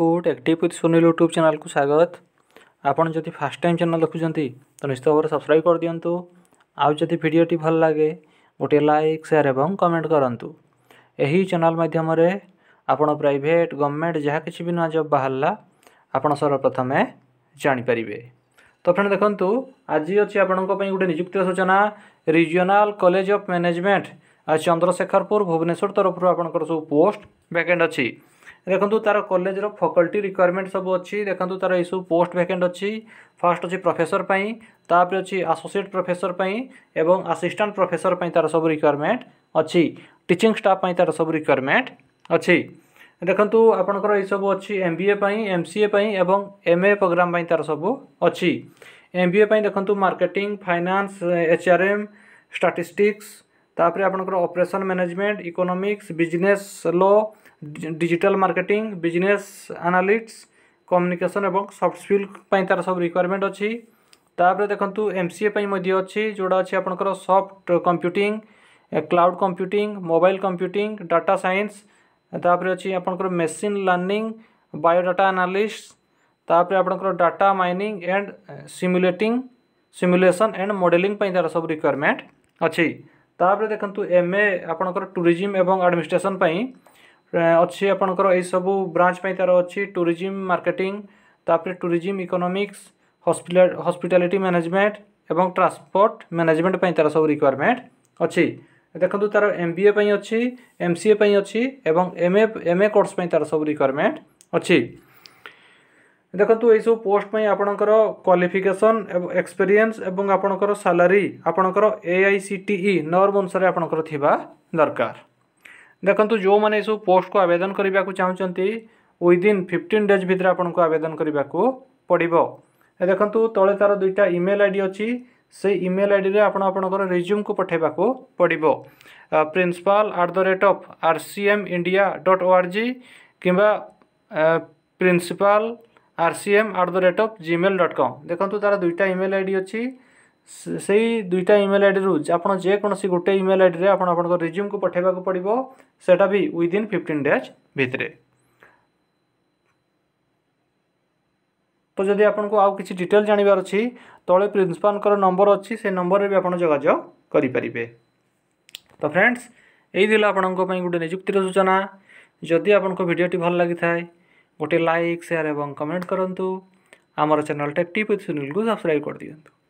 coat active with Sunil YouTube ଚ୍ୟାନେଲ୍କୁ ସ୍ୱାଗତ ଆପଣ ଯଦି ଫାର୍ଷ୍ଟ ଟାଇମ୍ ଚ୍ୟାନେଲ୍ ଦେଖୁଛନ୍ତି ତ ନିଶ୍ଚିତ ଭାବରେ ସବସ୍କ୍ରାଇବ୍ କରିଦିଅନ୍ତୁ ଆଉ ଯଦି ଭିଡ଼ିଓଟି ଭଲ ଲାଗେ ଗୋଟିଏ ଲାଇକ୍ ସେୟାର୍ ଏବଂ କମେଣ୍ଟ କରନ୍ତୁ ଏହି ଚ୍ୟାନେଲ୍ ମାଧ୍ୟମରେ ଆପଣ ପ୍ରାଇଭେଟ୍ ଗଭର୍ଣ୍ଣମେଣ୍ଟ ଯାହା କିଛି ବି ନୂଆ ଜବ୍ ବାହାରିଲା ଆପଣ ସର୍ବପ୍ରଥମେ ଜାଣିପାରିବେ ତ ଫ୍ରେଣ୍ଡ ଦେଖନ୍ତୁ ଆଜି ଅଛି ଆପଣଙ୍କ ପାଇଁ ଗୋଟେ ନିଯୁକ୍ତିର ସୂଚନା regional college of management Chandrasekharpur Bhubaneswar ତରଫରୁ ଆପଣଙ୍କର ସବୁ ପୋଷ୍ଟ ଭ୍ୟାକେଣ୍ଟ ଅଛି ଦେଖନ୍ତୁ ତା'ର କଲେଜର ଫକଲ୍ଟି ରିକ୍ୱାରମେଣ୍ଟ ସବୁ ଅଛି ଦେଖନ୍ତୁ ତା'ର ଏଇସବୁ ପୋଷ୍ଟ ଭ୍ୟାକେଣ୍ଟ ଅଛି ଫାର୍ଷ୍ଟ ଅଛି ପ୍ରଫେସର ପାଇଁ ତାପରେ ଅଛି ଆସୋସିଏଟ୍ ପ୍ରଫେସର ପାଇଁ ଏବଂ ଆସିଷ୍ଟାଣ୍ଟ ପ୍ରଫେସର ପାଇଁ ତା'ର ସବୁ ରିକ୍ୱାରମେଣ୍ଟ ଅଛି ଟିଚିଂ ଷ୍ଟାଫ୍ ପାଇଁ ତା'ର ସବୁ ରିକ୍ୱାରମେଣ୍ଟ ଅଛି ଦେଖନ୍ତୁ ଆପଣଙ୍କର ଏଇସବୁ ଅଛି ଏମ୍ ବି ଏ ପାଇଁ ଏମ୍ ସି ଏ ପାଇଁ ଏବଂ ଏମ୍ ଏ ପ୍ରୋଗ୍ରାମ୍ ପାଇଁ ତା'ର ସବୁ ଅଛି ଏମ୍ ବି ଏ ପାଇଁ ଦେଖନ୍ତୁ marketing finance H R M statistics ତାପରେ ଆପଣଙ୍କର operation management economics business law digital marketing business analytics communication এবং সফট স্কিল পাই তার সব রিকোয়ারমেন্ট অছি তাপরে দেখন্তু এমসিএ পাই মধ্যে অছি যোটা অছি আপনার soft computing cloud computing mobile computing data science তাপরে অছি আপনার মেসিন লর্নিং বায়োডাটা আনালিস্ট তাপরে আপনার data mining and simulating simulation and modelling পাই তার সব রিকোয়ারমেন্ট অছি তাপরে দেখন্তু এমএ আপনার ট্যুরিজম এবং আডমিনিস্ট্রেশন পাই ଅଛି ଆପଣଙ୍କର ଏହିସବୁ ବ୍ରାଞ୍ଚ ପାଇଁ ତା'ର ଅଛି ଟୁରିଜିମ୍ ମାର୍କେଟିଂ ତା'ପରେ ଟୁରିଜିମ୍ ଇକୋନୋମିକ୍ସ ହସ୍ପିଟାଲିଟି ମ୍ୟାନେଜମେଣ୍ଟ ଏବଂ ଟ୍ରାନ୍ସପୋର୍ଟ ମ୍ୟାନେଜମେଣ୍ଟ ପାଇଁ ତା'ର ସବୁ ରିକ୍ୱାରମେଣ୍ଟ ଅଛି ଦେଖନ୍ତୁ ତା'ର ଏମ୍ ବି ଏ ପାଇଁ ଅଛି ଏମ୍ ସି ଏ ପାଇଁ ଅଛି ଏବଂ M A M A course ପାଇଁ ତା'ର ସବୁ ରିକ୍ୱାରମେଣ୍ଟ ଅଛି ଦେଖନ୍ତୁ ଏହିସବୁ ପୋଷ୍ଟ ପାଇଁ ଆପଣଙ୍କର କ୍ୱାଲିଫିକେସନ୍ ଏବଂ ଏକ୍ସପେରିଏନ୍ସ ଏବଂ ଆପଣଙ୍କର ସାଲାରୀ ଆପଣଙ୍କର ଏ ଆଇ ସି ଟି ଇ ନର୍ମ ଅନୁସାରେ ଆପଣଙ୍କର ଥିବା ଦରକାର ଦେଖନ୍ତୁ ଯେଉଁମାନେ ଏସବୁ ପୋଷ୍ଟକୁ ଆବେଦନ କରିବାକୁ ଚାହୁଁଛନ୍ତି ୱିଦିନ୍ ଫିଫ୍ଟିନ୍ ଡେଜ୍ ଭିତରେ ଆପଣଙ୍କୁ ଆବେଦନ କରିବାକୁ ପଡ଼ିବ ଦେଖନ୍ତୁ ତଳେ ତା'ର ଦୁଇଟା ଇମେଲ୍ ଆଇ ଡ଼ି ଅଛି ସେଇ ଇମେଲ୍ ଆଇଡ଼ିରେ ଆପଣ ଆପଣଙ୍କର ରେଜ୍ୟୁମ୍କୁ ପଠାଇବାକୁ ପଡ଼ିବ principal at the rate of R C M India dot O R G କିମ୍ବା principal R C M at the rate of Gmail dot com ଦେଖନ୍ତୁ ତା'ର ଦୁଇଟା ଇମେଲ୍ ଆଇ ଡ଼ି ଅଛି ସେଇ ଦୁଇଟା ଇମେଲ୍ ଆଇଡ଼ିରୁ ଆପଣ ଯେକୌଣସି ଗୋଟେ ଇମେଲ୍ ଆଇଡ଼ିରେ ଆପଣ ଆପଣଙ୍କ ରିଜ୍ୟୁମ୍କୁ ପଠାଇବାକୁ ପଡ଼ିବ ସେଇଟା ବି ୱିଦିନ୍ ଫିଫ୍ଟିନ୍ ଡେଜ୍ ଭିତରେ ତ ଯଦି ଆପଣଙ୍କୁ ଆଉ କିଛି ଡିଟେଲ୍ ଜାଣିବାର ଅଛି ତଳେ ପ୍ରିନ୍ସିପାଲ୍ଙ୍କର ନମ୍ବର ଅଛି ସେ ନମ୍ବରରେ ବି ଆପଣ ଯୋଗାଯୋଗ କରିପାରିବେ ତ ଫ୍ରେଣ୍ଡସ୍ ଏଇ ଥିଲା ଆପଣଙ୍କ ପାଇଁ ଗୋଟେ ନିଯୁକ୍ତିର ସୂଚନା ଯଦି ଆପଣଙ୍କ ଭିଡ଼ିଓଟି ଭଲ ଲାଗିଥାଏ ଗୋଟେ ଲାଇକ୍ ସେୟାର ଏବଂ କମେଣ୍ଟ କରନ୍ତୁ ଆମର ଚ୍ୟାନେଲ୍ ଟେକ୍ ଟିପ୍ ୱିଥ୍ ସୁନିଲକୁ ସବସ୍କ୍ରାଇବ୍ କରିଦିଅନ୍ତୁ